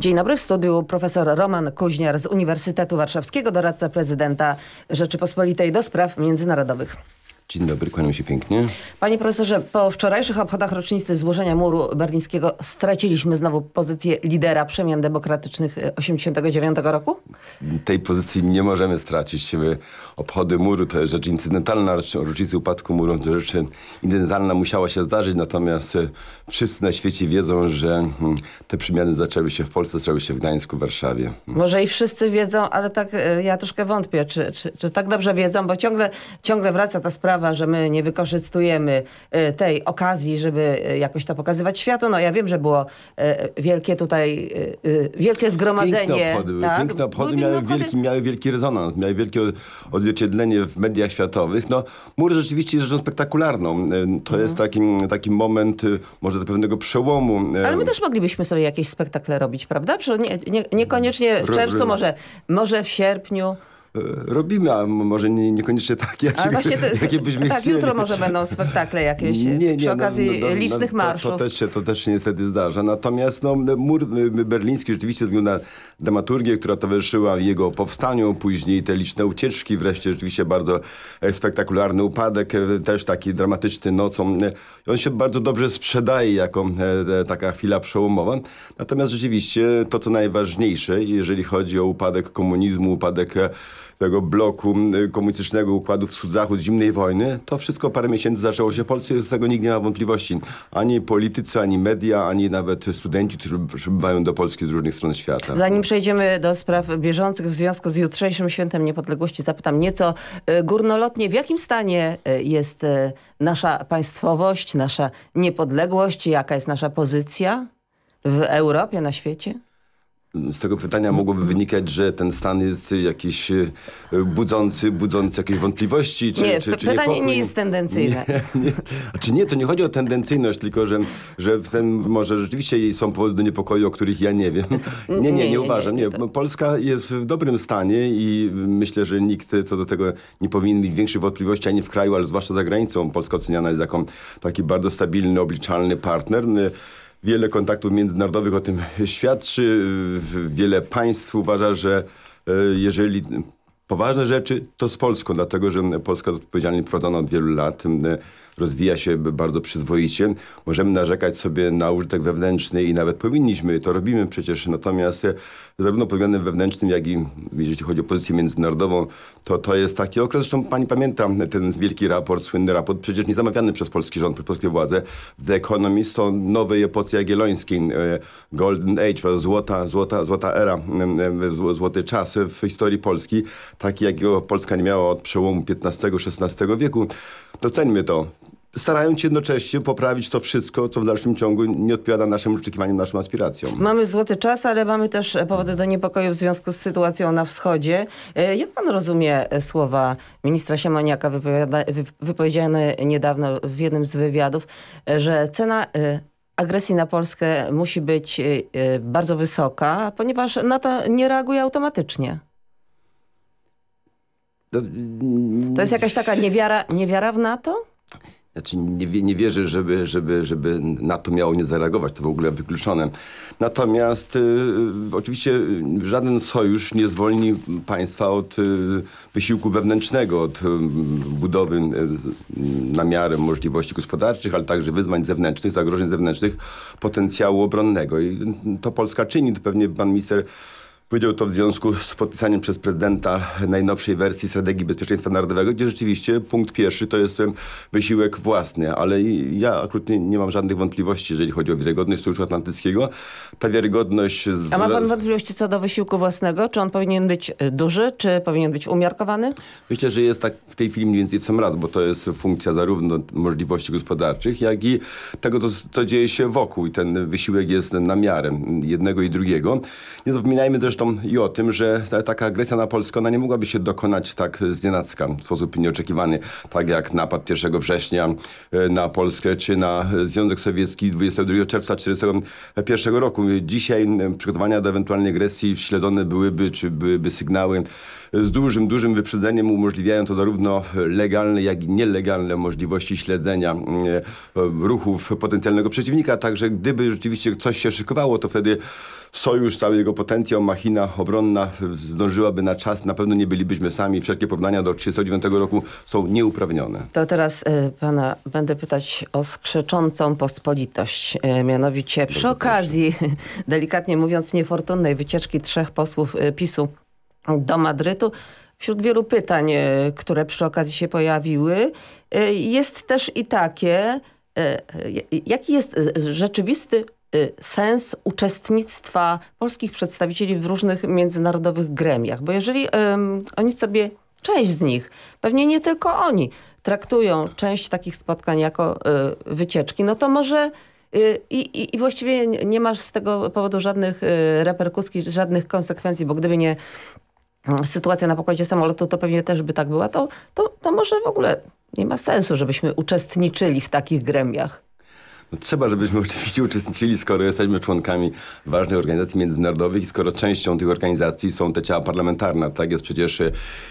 Dzień dobry, w studiu profesor Roman Kuźniar z Uniwersytetu Warszawskiego, doradca prezydenta Rzeczypospolitej do spraw międzynarodowych. Dzień dobry, kłaniam się pięknie. Panie profesorze, po wczorajszych obchodach rocznicy złożenia muru berlińskiego straciliśmy znowu pozycję lidera przemian demokratycznych 89 e, roku? Tej pozycji nie możemy stracić. E, obchody muru to rzecz incydentalna, rocznicy upadku muru to rzecz incydentalna musiała się zdarzyć, natomiast e, wszyscy na świecie wiedzą, że mm, te przemiany zaczęły się w Polsce, zaczęły się w Gdańsku, w Warszawie. Mm. Może i wszyscy wiedzą, ale tak ja troszkę wątpię, czy, czy, czy tak dobrze wiedzą, bo ciągle, ciągle wraca ta sprawa sprawa, że my nie wykorzystujemy e, tej okazji, żeby e, jakoś to pokazywać światu. No ja wiem, że było e, wielkie tutaj, wielkie zgromadzenie. Piękne obchody, tak? piękne obchody, miały, obchody... Wielki, miały wielki rezonans, miały wielkie odzwierciedlenie w mediach światowych. No mur rzeczywiście jest rzeczą spektakularną. To mhm. jest taki, taki moment może do pewnego przełomu. Ale my też moglibyśmy sobie jakieś spektakle robić, prawda? Nie, nie, niekoniecznie w czerwcu, może, może w sierpniu. E, robimy, a może nie, niekoniecznie takie, jakie, to, jakie byśmy tak, chcieli. jutro może będą spektakle jakieś nie, nie, przy no, okazji no, no, no licznych marszów. To, to, też się, to też się niestety zdarza. Natomiast no, mur berliński rzeczywiście na dramaturgię, która towarzyszyła jego powstaniu, później te liczne ucieczki, wreszcie rzeczywiście bardzo e, spektakularny upadek, e, też taki dramatyczny nocą. On się bardzo dobrze sprzedaje jako taka chwila przełomowa. Natomiast rzeczywiście to, co najważniejsze, jeżeli chodzi o upadek komunizmu, upadek tego bloku komunistycznego układu wschód-zachód, zimnej wojny, to wszystko parę miesięcy zaczęło się w Polsce z tego nikt nie ma wątpliwości. Ani politycy, ani media, ani nawet studenci, którzy przybywają do Polski z różnych stron świata. Zanim przejdziemy do spraw bieżących w związku z jutrzejszym Świętem Niepodległości, zapytam nieco e, górnolotnie, w jakim stanie e, jest e, nasza państwowość, nasza niepodległość, jaka jest nasza pozycja w Europie, na świecie? z tego pytania mogłoby wynikać, że ten stan jest jakiś e, budzący, budzący jakieś wątpliwości? Czy, nie, czy, czy pytanie niepokój. nie jest tendencyjne. Nie, nie. Znaczy nie, to nie chodzi o tendencyjność, tylko że, że w tym może rzeczywiście są powody do niepokoju, o których ja nie wiem. Nie, nie, nie, nie uważam. Nie, Polska jest w dobrym stanie i myślę, że nikt co do tego nie powinien mieć większych wątpliwości ani w kraju, ale zwłaszcza za granicą. Polska oceniana jest jako taki bardzo stabilny, obliczalny partner. My, Wiele kontaktów międzynarodowych o tym świadczy. Wiele państw uważa, że e, jeżeli Poważne rzeczy to z Polską, dlatego że e, Polska jest odpowiedzialnie prowadzona od wielu lat, e, rozwija się bardzo przyzwoicie. Możemy narzekać sobie na użytek wewnętrzny i nawet powinniśmy, to robimy przecież. Natomiast e, zarówno pod względem wewnętrznym, jak i jeżeli chodzi o pozycję międzynarodową, to to jest taki okres. Zresztą pani pamięta ten wielki raport, słynny raport, przecież nie zamawiany przez polski rząd, przez polskie władze. The Economist o nowej epoce jagiellońskiej, Golden Age, złota, złota, złota era, złoty czas w historii Polski taki jakiego Polska nie miała od przełomu XV-XVI wieku. Doceńmy to. Starając się jednocześnie poprawić to wszystko, co w dalszym ciągu nie odpowiada naszym oczekiwaniom, naszym aspiracjom. Mamy złoty czas, ale mamy też e, powody do niepokoju w związku z sytuacją na wschodzie. E, jak pan rozumie e, słowa ministra Siemoniaka wypowiedziane niedawno w jednym z wywiadów, że cena agresji na Polskę musi być bardzo wysoka, ponieważ na to nie reaguje automatycznie? Mm, to, jest jakaś taka niewiara, niewiara w NATO? Znaczy nie, nie wierzę, żeby, żeby, żeby NATO miało nie zareagować, to w ogóle wykluczone. Natomiast y, y oczywiście y, żaden sojusz nie zwolni państwa od y, wysiłku wewnętrznego, od y, budowy y, na miarę możliwości gospodarczych, ale także wyzwań zewnętrznych, zagrożeń zewnętrznych, potencjału obronnego. I to Polska czyni, to pewnie pan minister Powiedział to w związku z podpisaniem przez prezydenta najnowszej wersji Strategii Bezpieczeństwa Narodowego, gdzie rzeczywiście punkt pierwszy to jest ten wysiłek własny, ale ja akurat nie, nie mam żadnych wątpliwości, jeżeli chodzi o wiarygodność Sojuszu Atlantyckiego. Ta wiarygodność... Z... A ma pan wątpliwości co do wysiłku własnego? Czy on powinien być e, duży, czy powinien być umiarkowany? Myślę, że jest tak w tej chwili mniej więcej w sam raz, bo to jest funkcja zarówno możliwości gospodarczych, jak i tego, co, co dzieje się wokół i ten wysiłek jest na miarę jednego i drugiego. Nie zapominajmy też zresztą i o tym, że ta, taka agresja na Polskę, ona nie mogłaby się dokonać tak znienacka, w sposób nieoczekiwany, tak jak napad 1 września e, na Polskę, czy na Związek Sowiecki 22 czerwca 1941 roku. Dzisiaj przygotowania do ewentualnej agresji śledzone byłyby, czy byłyby sygnały z dużym, dużym wyprzedzeniem, umożliwiają to zarówno legalne, jak i nielegalne możliwości śledzenia e, ruchów potencjalnego przeciwnika. Także gdyby rzeczywiście coś się szykowało, to wtedy sojusz, cały jego potencjał, machiny Argentyna obronna zdążyłaby na czas, na pewno nie bylibyśmy sami. Wszelkie porównania do 1939 roku są nieuprawnione. To teraz y, pana będę pytać o skrzeczącą pospolitość. Y, mianowicie przy okazji, proszę. delikatnie mówiąc, niefortunnej wycieczki trzech posłów y, PiSu do Madrytu, Wśród wielu pytań, które przy okazji się pojawiły, jest też i takie, jaki jest rzeczywisty Y, sens uczestnictwa polskich przedstawicieli w różnych międzynarodowych gremiach. Bo jeżeli um, oni sobie, część z nich, pewnie nie tylko oni, traktują część takich spotkań jako y, wycieczki, no to może y, i, i właściwie nie masz z tego powodu żadnych y, reperkusji, żadnych konsekwencji, bo gdyby nie mm, sytuacja na pokładzie samolotu, to pewnie też by tak była, to, to, to może w ogóle nie ma sensu, żebyśmy uczestniczyli w takich gremiach. No trzeba, żebyśmy oczywiście uczestniczyli, skoro jesteśmy członkami ważnych organizacji międzynarodowych i skoro częścią tych organizacji są te ciała parlamentarne. Tak jest przecież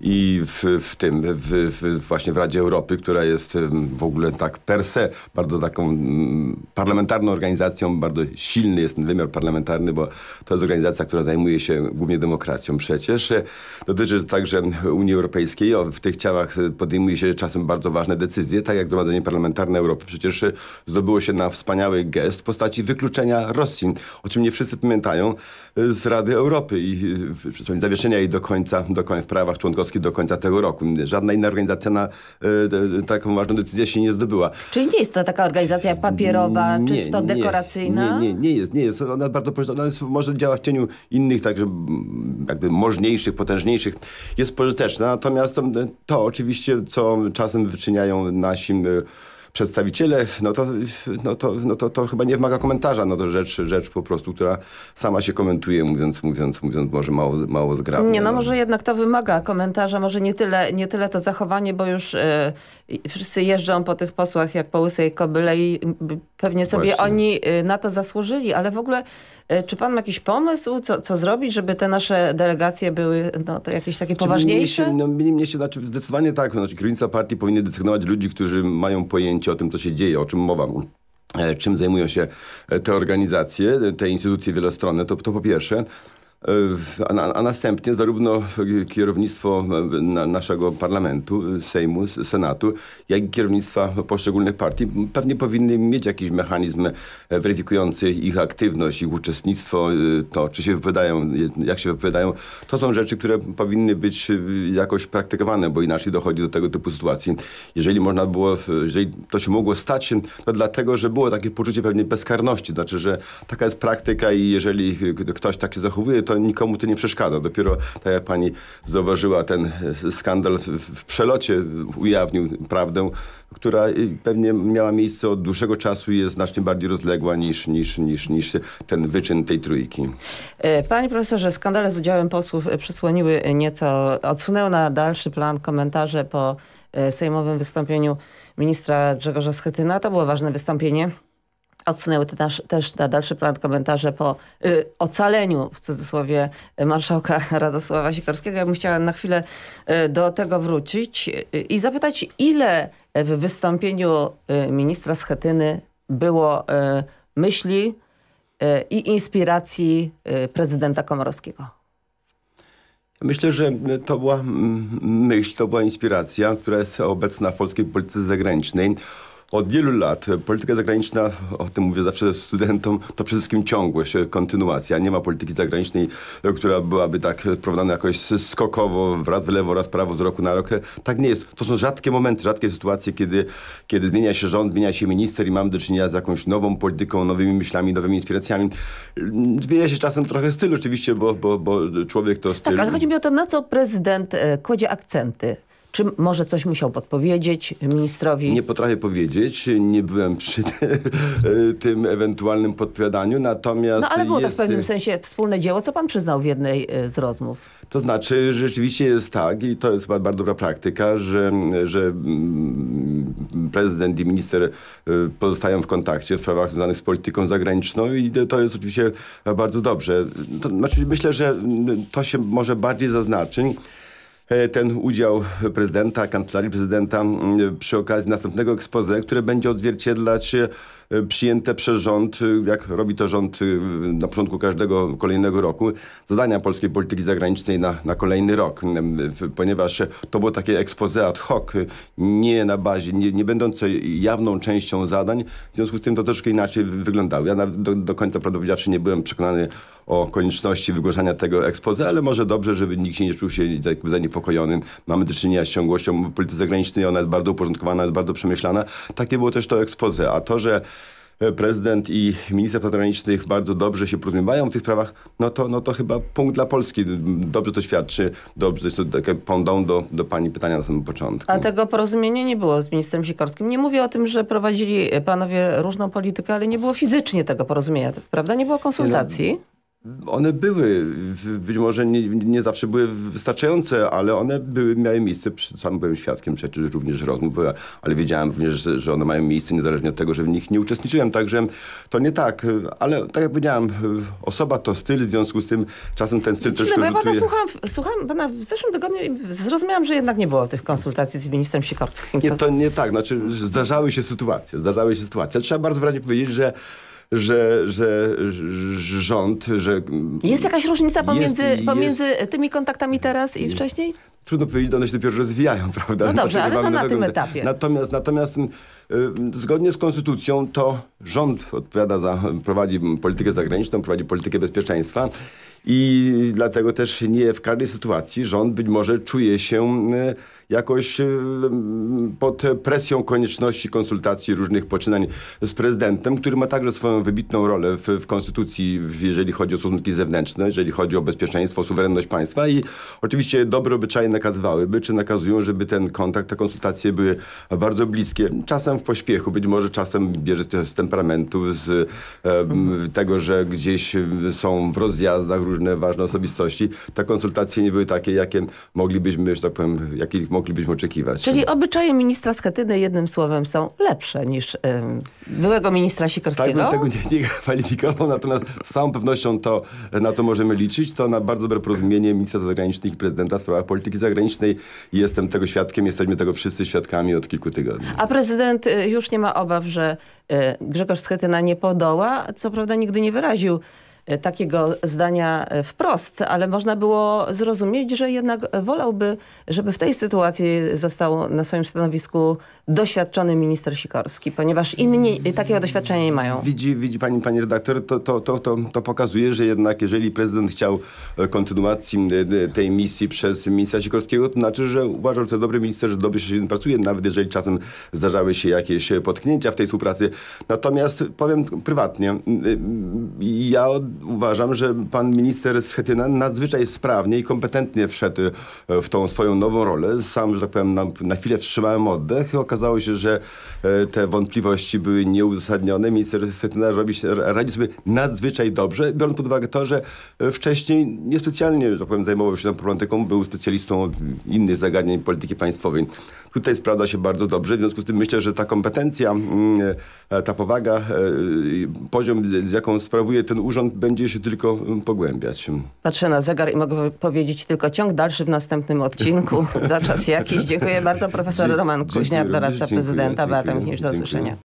i w, w tym, w, w, właśnie w Radzie Europy, która jest w ogóle tak per se bardzo taką mm, parlamentarną organizacją, bardzo silny jest ten wymiar parlamentarny, bo to jest organizacja, która zajmuje się głównie demokracją przecież. E, dotyczy także Unii Europejskiej. W tych ciałach e, podejmuje się czasem bardzo ważne decyzje, tak jak Zgromadzenie Parlamentarne Europy. Przecież e, zdobyło się na wspaniały gest w postaci wykluczenia Rosji, o czym nie wszyscy pamiętają, y, z Rady Europy i y, zawieszenia jej do końca, do końca w prawach członkowskich do końca tego roku. Żadna inna organizacja na y, taką ważną decyzję się nie zdobyła. Czyli nie jest to taka organizacja papierowa, nie, czysto nie, dekoracyjna? Nie, nie, nie jest. Nie jest. Ona bardzo ona jest, może działa w cieniu innych, także jakby możniejszych, potężniejszych. Jest pożyteczna. Natomiast to, to oczywiście, co czasem wyczyniają nasi przedstawiciele, no to, no to, no to, to chyba nie wymaga komentarza. No to rzecz, rzecz po prostu, która sama się komentuje, mówiąc, mówiąc, mówiąc może mało, mało zgrabnie. Nie, no, no. może jednak to wymaga komentarza, może nie tyle, nie tyle to zachowanie, bo już e, wszyscy jeżdżą po tych posłach jak po łysej kobyle i pewnie sobie Właśnie. oni e, na to zasłużyli, ale w ogóle e, czy pan ma jakiś pomysł, co, co zrobić, żeby te nasze delegacje były no, to jakieś takie czy znaczy, poważniejsze? Mnie się, no, mnie się, znaczy zdecydowanie tak, no, znaczy partii powinny decygnować ludzi, którzy mają pojęcie pojęcie o tym, co się dzieje, o czym mowa e, czym zajmują się e, te organizacje, te instytucje wielostronne, to, to po pierwsze. A, a, następnie zarówno kierownictwo e, naszego parlamentu, e, Sejmu, Senatu, jak i kierownictwa poszczególnych partii pewnie powinny mieć jakiś mechanizm e, weryfikujący ich aktywność, ich uczestnictwo, to czy się wypowiadają, jak się wypowiadają. To są rzeczy, które powinny być jakoś praktykowane, bo inaczej dochodzi do tego typu sytuacji. Jeżeli można było, jeżeli to się mogło stać, to dlatego, że było takie poczucie pewnej bezkarności, znaczy, że taka jest praktyka i jeżeli ktoś tak się zachowuje, to nikomu to nie przeszkadza. Dopiero tak jak pani zauważyła, ten e, skandal w, przelocie ujawnił prawdę, która e, pewnie miała miejsce od dłuższego czasu i jest znacznie bardziej rozległa niż, niż, niż, niż ten wyczyn tej trójki. E, panie profesorze, skandale z udziałem posłów przysłoniły nieco, odsunęły na dalszy plan komentarze po sejmowym wystąpieniu ministra Grzegorza Schetyna. To było ważne wystąpienie odsunęły te nasz, też na dalszy plan komentarze po y, ocaleniu, w cudzysłowie, y, marszałka Radosława Sikorskiego. Ja bym chciała na chwilę y, do tego wrócić y, i zapytać, ile w wystąpieniu y, ministra Schetyny było y, myśli i inspiracji prezydenta Komorowskiego? Myślę, że to była myśl, to była inspiracja, która jest obecna w polskiej polityce zagranicznej od wielu lat polityka zagraniczna, o tym mówię zawsze studentom, to przede wszystkim ciągłość, kontynuacja. Nie ma polityki zagranicznej, która byłaby tak prowadzona jakoś skokowo, wraz w lewo, raz w prawo, z roku na rok. Tak nie jest. To są rzadkie momenty, rzadkie sytuacje, kiedy, kiedy zmienia się rząd, zmienia się minister i mamy do czynienia z jakąś nową polityką, nowymi myślami, nowymi inspiracjami. Zmienia się czasem trochę styl oczywiście, bo, bo, bo człowiek to tak, styl. Tak, ale chodzi mi o to, na co prezydent e, kładzie akcenty czy może coś musiał podpowiedzieć ministrowi? Nie potrafię powiedzieć, nie byłem przy tym ewentualnym podpowiadaniu, natomiast... No ale było jest... to w pewnym sensie wspólne dzieło, co pan przyznał w jednej e, z rozmów. To znaczy, rzeczywiście jest tak i to jest chyba bardzo dobra praktyka, że, że mm, prezydent i minister e, pozostają w kontakcie w sprawach związanych z polityką zagraniczną i to jest oczywiście bardzo dobrze. To, znaczy, myślę, że mm, to się może bardziej zaznaczyć, E, ten udział prezydenta, kancelarii prezydenta mm, przy okazji następnego ekspoze, które będzie odzwierciedlać e, przyjęte przez rząd, e, jak robi to rząd na początku każdego kolejnego roku, zadania polskiej polityki zagranicznej na, na kolejny rok, ponieważ to było takie expose ad hoc, nie na bazie, nie, nie będące jawną częścią zadań, w związku z tym to troszkę inaczej wyglądało. Ja do, do końca prawdopodobnie nie byłem przekonany o konieczności wygłaszania tego expose, ale może dobrze, żeby nikt się nie czuł się zaniepokojony uspokojonym. Mamy do czynienia z ciągłością polityki zagranicznej, ona jest bardzo uporządkowana, jest bardzo przemyślana. Takie było też to ekspoze. A to, że e, prezydent i minister spraw zagranicznych bardzo dobrze się porozumiewają w tych sprawach, no to, no to chyba punkt dla Polski. Dobrze to świadczy, dobrze to jest to takie do, do pani pytania na samym początku. A tego porozumienia nie było z ministrem Sikorskim. Nie mówię o tym, że prowadzili panowie różną politykę, ale nie było fizycznie tego porozumienia, prawda? Nie było no, konsultacji. One były, być może nie, nie, zawsze były wystarczające, ale one były, miały miejsce. Sam byłem świadkiem przecież również rozmów, ale wiedziałem również, że one mają miejsce niezależnie od tego, że w nich nie uczestniczyłem. Także to nie tak, ale tak jak powiedziałem, osoba to styl, w związku z tym czasem ten styl troszkę no, ja pana słucham, słucham pana w zeszłym tygodniu i zrozumiałam, że jednak nie było tych konsultacji z ministrem Sikorskim. Nie, to nie tak. Znaczy zdarzały się sytuacje, zdarzały się sytuacje. Trzeba bardzo wyraźnie powiedzieć, że że, że rząd, że... Jest jakaś różnica pomiędzy, jest, pomiędzy jest... tymi kontaktami teraz i wcześniej? Trudno powiedzieć, one się dopiero rozwijają, prawda? No dobrze, znaczy, ale no na tym etapie. Natomiast, natomiast y, zgodnie z konstytucją to rząd odpowiada za, prowadzi politykę zagraniczną, prowadzi politykę bezpieczeństwa. I dlatego też nie w każdej sytuacji rząd być może czuje się e, jakoś e, pod presją konieczności konsultacji różnych poczynań z prezydentem, który ma także swoją wybitną rolę w, w konstytucji, jeżeli chodzi o stosunki zewnętrzne, jeżeli chodzi o bezpieczeństwo, suwerenność państwa i oczywiście dobre obyczaje nakazywałyby, czy nakazują, żeby ten kontakt, te konsultacje były bardzo bliskie. Czasem w pośpiechu, być może czasem bierze to z temperamentu, z e, tego, że gdzieś są w rozjazdach różne ważne osobistości, te konsultacje nie były takie, jakie moglibyśmy, że tak powiem, jakich moglibyśmy oczekiwać. Czyli obyczaje ministra Schetyny jednym słowem są lepsze niż ym, byłego ministra Sikorskiego? Tak bym tego nie, nie kwalifikował, natomiast z całą pewnością to, na co możemy liczyć, to na bardzo dobre porozumienie ministra zagranicznych i prezydenta w sprawach polityki zagranicznej. Jestem tego świadkiem, jesteśmy tego wszyscy świadkami od kilku tygodni. A prezydent y, już nie ma obaw, że y, Grzegorz Schetyna nie podoła, co prawda nigdy nie wyraził E, takiego zdania e, wprost, ale można było zrozumieć, że jednak wolałby, żeby w tej sytuacji został na swoim stanowisku doświadczony minister Sikorski, ponieważ inni takiego doświadczenia nie mają. Widzi, widzi pani, pani redaktor, to, to, to, to, to pokazuje, że jednak jeżeli prezydent chciał e, kontynuacji tej misji przez ministra Sikorskiego, to znaczy, że uważał, że to dobry minister, że dobrze się pracuje, nawet jeżeli czasem zdarzały się jakieś potknięcia w tej współpracy. Natomiast powiem prywatnie, ja od uważam, że pan minister Schetyna nadzwyczaj sprawnie i kompetentnie wszedł e, w tą swoją nową rolę. Sam, że tak powiem, na, na chwilę wstrzymałem oddech i okazało się, że e, te wątpliwości były nieuzasadnione. Minister Schetyna robi, radzi sobie nadzwyczaj dobrze, biorąc pod uwagę to, że e, wcześniej niespecjalnie, że tak powiem, zajmował się tą problematyką, był specjalistą od innych zagadnień polityki państwowej. Tutaj sprawdza się bardzo dobrze, w związku z tym myślę, że ta kompetencja, mm, ta powaga, poziom, z jaką sprawuje ten urząd, będzie się tylko mm, pogłębiać. Patrzę na zegar i mogę powiedzieć tylko ciąg dalszy w następnym odcinku. Za czas jakiś. Dziękuję bardzo profesor Roman Kuźniar, doradca prezydenta Beata Michniewicz. Do usłyszenia.